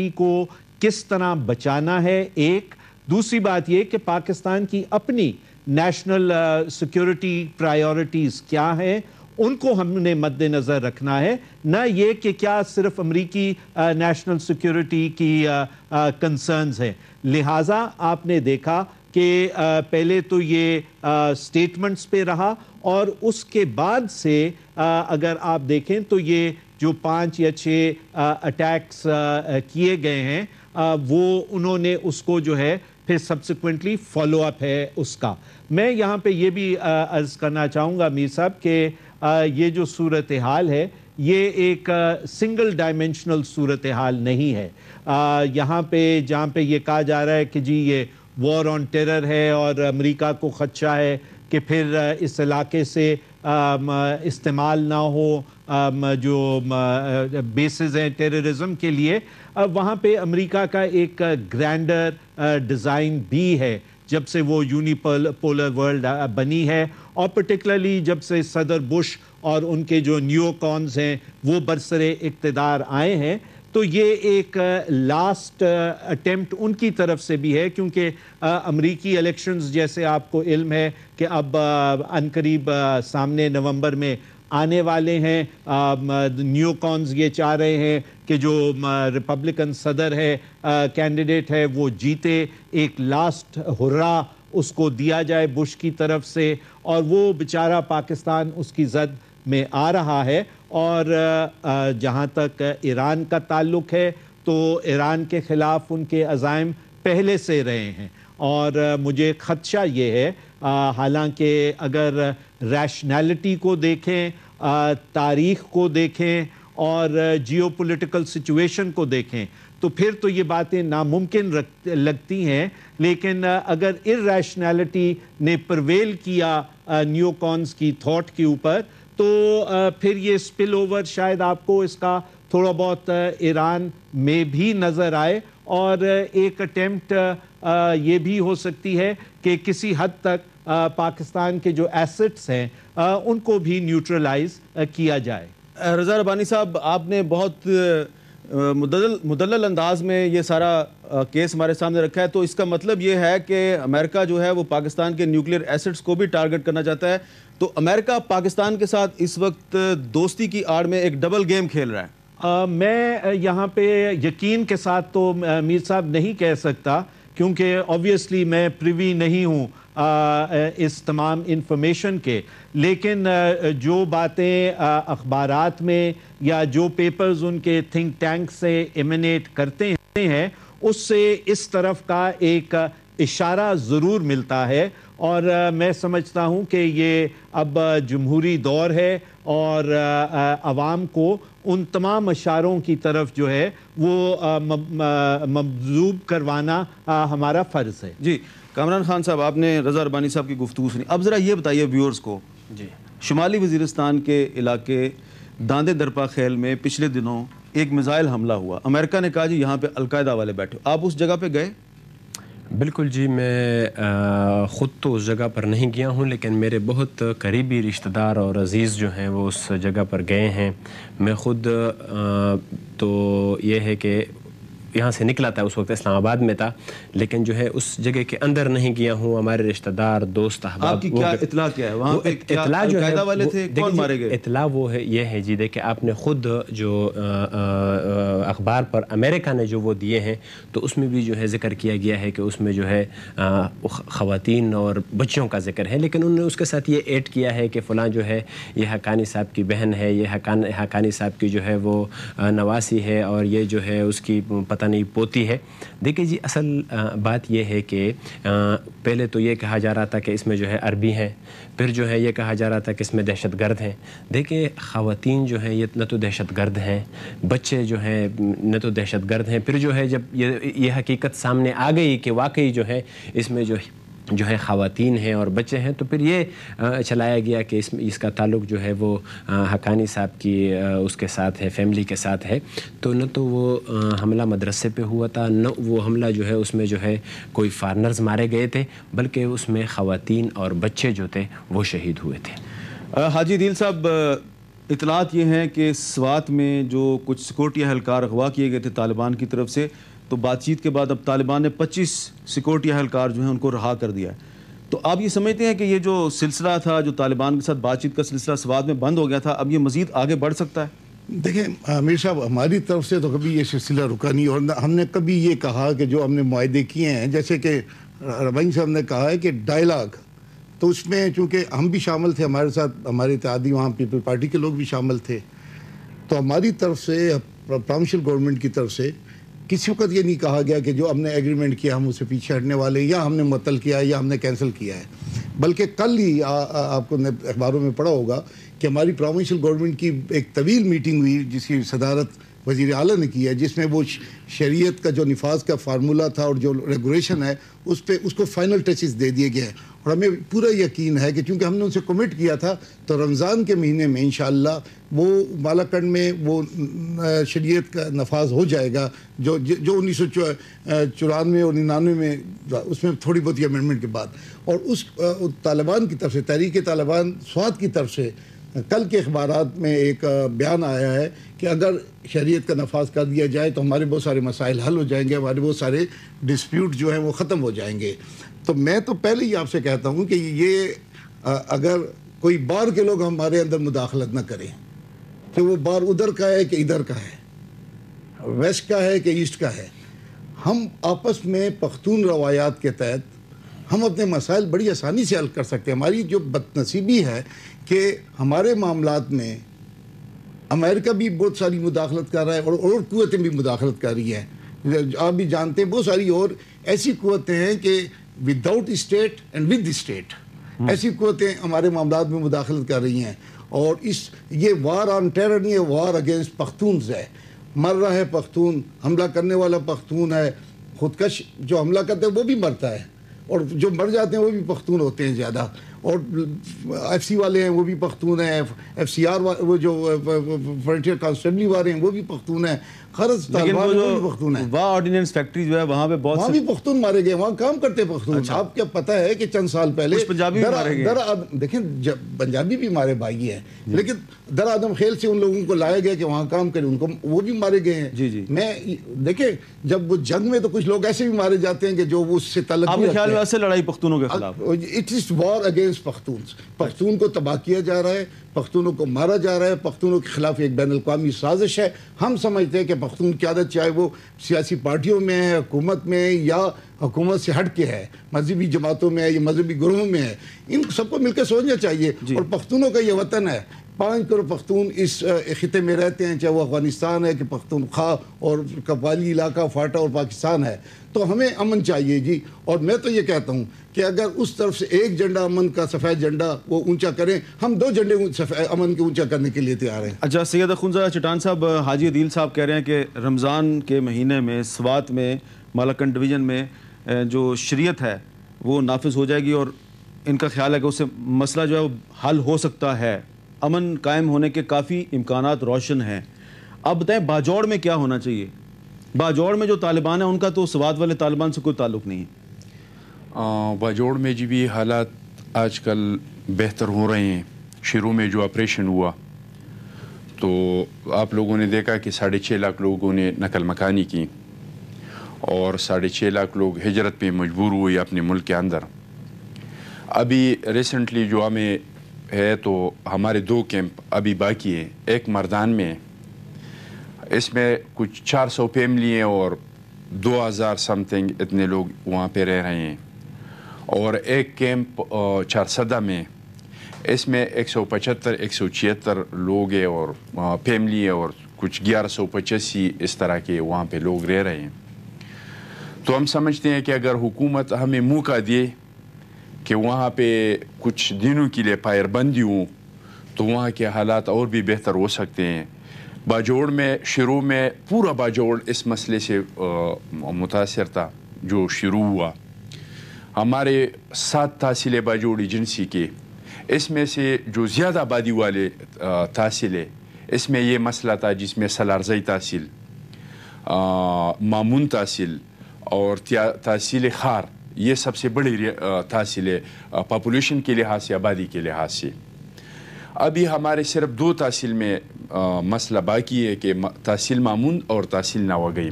को किस तरह बचाना है एक दूसरी बात यह कि पाकिस्तान की अपनी नेशनल सिक्योरिटी प्रायोरिटीज़ क्या हैं उनको हमने मद्देनज़र रखना है ना ये कि क्या सिर्फ अमरीकी नेशनल सिक्योरिटी की कंसर्न्स uh, uh, हैं लिहाजा आपने देखा कि uh, पहले तो ये स्टेटमेंट्स पे रहा और उसके बाद से आ, अगर आप देखें तो ये जो पाँच या छः अटैक्स किए गए हैं वो उन्होंने उसको जो है फिर सब्सिक्वेंटली फॉलोअप है उसका मैं यहाँ पे ये भी अर्ज़ करना चाहूँगा मीर साहब कि ये जो सूरत हाल है ये एक सिंगल डायमेंशनल सूरत हाल नहीं है यहाँ पे जहाँ पे ये कहा जा रहा है कि जी ये वॉर ऑन टेरर है और अमेरिका को खदशा है कि फिर इस इलाके से Um, uh, इस्तेमाल ना हो um, uh, जो बेसिस um, uh, हैं टेररिज्म के लिए वहाँ पे अमेरिका का एक ग्रैंडर डिज़ाइन भी है जब से वो यूनिपल पोलर वर्ल्ड बनी है और पर्टिकुलरली जब से सदर बुश और उनके जो न्यू कॉन्स हैं वो बरसरे इकतदार आए हैं तो ये एक लास्ट अटेम्प्ट उनकी तरफ से भी है क्योंकि अमरीकी इलेक्शंस जैसे आपको इल्म है कि अब अनकरीब सामने नवंबर में आने वाले हैं न्यू कॉन्स ये चाह रहे हैं कि जो रिपब्लिकन सदर है कैंडिडेट है वो जीते एक लास्ट हुर्रा उसको दिया जाए बुश की तरफ से और वो बेचारा पाकिस्तान उसकी जद મે આ રહા હૈ ઓર જહા તક ઈરાન કા તાલુક હે તો ઈરાન કે ખિલાફ ઉનકે અઝાઈમ પહેલે સે રહે હે ઓર મુજે ખતશિયા યે હે હાલાнке અગર રેશનાલિટી કો દેખે તારીખ કો દેખે ઓર જીઓપોલિટિકલ સિચ્યુએશન કો દેખે તો ફિર તો યે બાતે નામમકિન લગતી હૈ લેકિન અગર ઈરેશનાલિટી ને પ્રવેલ કિયા ન્યુકોન્સ કી થોટ કે ઉપર तो फिर ये स्पिल ओवर शायद आपको इसका थोड़ा बहुत ईरान में भी नज़र आए और एक अटेम्प्ट ये भी हो सकती है कि किसी हद तक पाकिस्तान के जो एसेट्स हैं उनको भी न्यूट्रलाइज किया जाए रजा रबानी साहब आपने बहुत मुदल मुदल अंदाज में ये सारा केस हमारे सामने रखा है तो इसका मतलब ये है कि अमेरिका जो है वो पाकिस्तान के न्यूक्लियर एसेट्स को भी टारगेट करना चाहता है तो अमेरिका पाकिस्तान के साथ इस वक्त दोस्ती की आड़ में एक डबल गेम खेल रहा है आ, मैं यहाँ पे यकीन के साथ तो मीर साहब नहीं कह सकता क्योंकि ऑब्वियसली मैं प्रिवी नहीं हूँ इस तमाम इंफॉर्मेशन के लेकिन जो बातें अखबारात में या जो पेपर्स उनके थिंक टैंक से एमिनेट करते हैं उससे इस तरफ का एक इशारा ज़रूर मिलता है और आ, मैं समझता हूँ कि ये अब जमहूरी दौर है और आवाम को उन तमाम अशारों की तरफ जो है वो मबजूब करवाना आ, हमारा फ़र्ज़ है जी कामरान खान साहब आपने रजा रबानी साहब की गुफ्तु सुनी अब ज़रा ये बताइए व्यूअर्स को जी शुमाली वजीरस्तान के इलाके दांदे दरपा खेल में पिछले दिनों एक मिज़ाइल हमला हुआ अमेरिका ने कहा जी यहाँ पे अलकायदा वाले बैठे आप उस जगह पे गए बिल्कुल जी मैं ख़ुद तो उस जगह पर नहीं गया हूँ लेकिन मेरे बहुत करीबी रिश्तेदार और अज़ीज़ जो हैं वो उस जगह पर गए हैं मैं ख़ुद तो ये है कि यहाँ से निकला था उस वक्त इस्लामाबाद में था लेकिन जो है उस जगह के अंदर नहीं गया हूँ हमारे रिश्तेदार दोस्त आपकी क्या इतला क्या है वहाँ इतला जो है वाले थे कौन मारे गए इतला वो है ये है जी देखिए आपने खुद जो अखबार पर अमेरिका ने जो वो दिए हैं तो उसमें भी जो है जिक्र किया गया है कि उसमें जो है ख़वान और बच्चों का जिक्र है लेकिन उन्होंने उसके साथ ये ऐड किया है कि फ़लाँ जो है ये हकानी साहब की बहन है ये हकानी साहब की जो है वो नवासी है और ये जो है उसकी पता नहीं पोती है देखिए जी असल बात यह है कि पहले तो ये कहा जा रहा था कि इसमें जो है अरबी हैं फिर जो है ये कहा जा रहा था कि इसमें दहशत गर्द हैं देखिए ख़वान जो हैं ये न तो दहशत गर्द हैं बच्चे जो हैं न तो दहशत गर्द हैं फिर जो है जब ये ये हकीकत सामने आ गई कि वाकई जो है इसमें जो जो है ख़वान हैं और बच्चे हैं तो फिर ये चलाया गया कि इस इसका ताल्लुक जो है वो हकानी साहब की उसके साथ है फैमिली के साथ है तो न तो वो हमला मदरसे पे हुआ था न वो हमला जो है उसमें जो है कोई फारनर्स मारे गए थे बल्कि उसमें ख़वान और बच्चे जो थे वो शहीद हुए थे हाजी दिल साहब इतलात ये हैं कि स्वात में जो कुछ सिक्योरिटी अहलकार अगवा किए गए थे तालिबान की तरफ से तो बातचीत के बाद अब तालिबान ने 25 सिक्योरिटी अहलकार जो हैं उनको रहा कर दिया है तो आप ये समझते हैं कि ये जो सिलसिला था जो तालिबान के साथ बातचीत का सिलसिला स्वाद में बंद हो गया था अब ये मजीद आगे बढ़ सकता है देखें आमिर साहब हमारी तरफ से तो कभी ये सिलसिला रुका नहीं और हमने कभी ये कहा कि जो हमने माहे किए हैं जैसे कि रवैन साहब ने कहा है कि डायलाग तो उसमें चूँकि हम भी शामिल थे हमारे साथ हमारे इतिहादी वहाँ पीपल पार्टी के लोग भी शामिल थे तो हमारी तरफ से प्रोविशल गवर्नमेंट की तरफ से किसी वक्त ये नहीं कहा गया कि जो हमने एग्रीमेंट किया हम उसे पीछे हटने वाले या हमने मतल किया है या हमने कैंसिल किया है बल्कि कल ही आ, आ, आपको ने अखबारों में पढ़ा होगा कि हमारी प्रोविंशियल गवर्नमेंट की एक तवील मीटिंग हुई जिसकी सदारत वज़ी अली ने की है जिसमें वो शरीयत का जो नफाज का फार्मूला था और जो रेगुलेशन है उस पर उसको फाइनल टचेस दे दिए गए हैं और हमें पूरा यकीन है कि चूँकि हमने उनसे कमिट किया था तो रमज़ान के महीने में इन वो बालाकंड में वो शरीयत का नफाज हो जाएगा जो जो उन्नीस सौ चौरानवे और निन्यानवे में उसमें थोड़ी बहुत ही अमेंडमेंट के बाद और उस तालिबान की तरफ से तहरीक तालिबान स्वाद की तरफ से कल के अखबार में एक बयान आया है कि अगर शरीयत का नफाज कर दिया जाए तो हमारे बहुत सारे मसाइल हल हो जाएंगे हमारे बहुत सारे डिस्प्यूट जो हैं वो ख़त्म हो जाएंगे तो मैं तो पहले ही आपसे कहता हूँ कि ये अगर कोई बार के लोग हमारे अंदर मुदाखलत ना करें तो वो बार उधर का है कि इधर का है वेस्ट का है कि ईस्ट का है हम आपस में पख्तून रवायात के तहत हम अपने मसाइल बड़ी आसानी से हल कर सकते हैं हमारी जो बदनसीबी है कि हमारे मामला में अमेरिका भी बहुत सारी मुदाखलत कर रहा है और और कुतें भी मुदाखलत कर रही हैं आप भी जानते हैं बहुत सारी और ऐसी कुतें हैं कि without state and with state ऐसी कुतें हमारे मामला में मुदाखलत कर रही हैं और इस ये वार ऑन टेरर नहीं है वार अगेंस्ट पख्तून है मर रहा है पख्तून हमला करने वाला पख्तून है खुदकश जो हमला करते हैं वो भी मरता है और जो मर जाते हैं वो भी पख्तून होते हैं ज़्यादा और एफ सी वाले हैं वो भी पख्तून हैं एफसीआर वो जो फ्रंटियर कॉन्स्टेबली वाले हैं वो भी पख्तून हैं खरज पख्तून है वहाँ ऑर्डिनेंस फैक्ट्री जो है वहाँ पे बहुत वहाँ भी पख्तून मारे गए वहाँ काम करते पख्तून अच्छा। आप क्या पता है कि चंद साल पहले पंजाबी देखें जब पंजाबी भी मारे भाई हैं लेकिन दर आदम खेल से उन लोगों को लाया गया कि वहाँ काम करें उनको वो भी मारे गए हैं जी जी मैं देखे जब वो जंग में तो कुछ लोग ऐसे भी मारे जाते हैं कि जो उससे तलब लड़ाई पख्तूनों के खिलाफ it is war against against Pakhtun Pakhtun को तबाह किया जा रहा है पख्तूनों को मारा जा रहा है पख्तूनों के खिलाफ एक बैन अवी साजिश है हम समझते हैं कि पख्तून आदत चाहे वो सियासी पार्टियों में है हुकूमत में या हुकूमत से हट के है मजहबी जमातों में है या मजहबी ग्रोहों में है इन सबको मिलकर सोचना चाहिए और पख्तूनों का यह वतन है पाँच करोड़ पख्तून इस खत्े में रहते हैं चाहे वो अफगानिस्तान है कि पख्तूनख्वा और कबाली इलाका फाटा और पाकिस्तान है तो हमें अमन चाहिए जी और मैं तो ये कहता हूँ कि अगर उस तरफ से एक झंडा अमन का सफ़ेद झंडा वो ऊंचा करें हम दो झंडे अमन के ऊंचा करने के लिए तैयार हैं अच्छा सैद खुंजा चटान साहब हाजी अदील साहब कह रहे हैं कि रमज़ान के महीने में स्वात में मालकन डिवीज़न में जो शरीत है वो नाफिज हो जाएगी और इनका ख्याल है कि उससे मसला जो है वो हल हो सकता है अमन कायम होने के काफ़ी इम्कान रोशन हैं आप बताएं बाजौड़ में क्या होना चाहिए बाजौड़ में जो तालिबान है उनका तो सवाद वाले तालिबान से कोई ताल्लुक नहीं है बाजौड़ में जी भी हालात आजकल बेहतर हो रहे हैं शुरू में जो ऑपरेशन हुआ तो आप लोगों ने देखा कि साढ़े छः लाख लोगों ने नकल मकानी की और साढ़े छः लाख लोग हिजरत पर मजबूर हुए अपने मुल्क के अंदर अभी रिसेंटली जो हमें है तो हमारे दो कैंप अभी बाकी है एक मरदान में इसमें कुछ 400 फैमिली हैं और 2000 समथिंग इतने लोग वहाँ पे रह रहे हैं और एक कैंप चारसदा में इसमें एक सौ पचहत्तर एक सौ छिहत्तर लोग हैं और फैमिली है और कुछ ग्यारह सौ पचासी इस तरह के वहाँ पे लोग रह रहे हैं तो हम समझते हैं कि अगर हुकूमत हमें मौका दिए कि वहाँ पे कुछ दिनों के लिए पायरबंदी हो तो वहाँ के हालात और भी बेहतर हो सकते हैं बाजोड़ में शुरू में पूरा बाजोड़ इस मसले से मुतासर था जो शुरू हुआ हमारे सात तहसील बाजोड़ एजेंसी के इसमें से जो ज़्यादा आबादी वाले तहसील है इसमें ये मसला था जिसमें सलारजई तहसील मामून तहसील और तहसील खार ये सबसे बड़ी है पापोलेशन के लिहाज से आबादी के लिहाज से अभी हमारे सिर्फ दो तहसील में आ, मसला बाकी है कि तहसील मामून और तहसील नावागई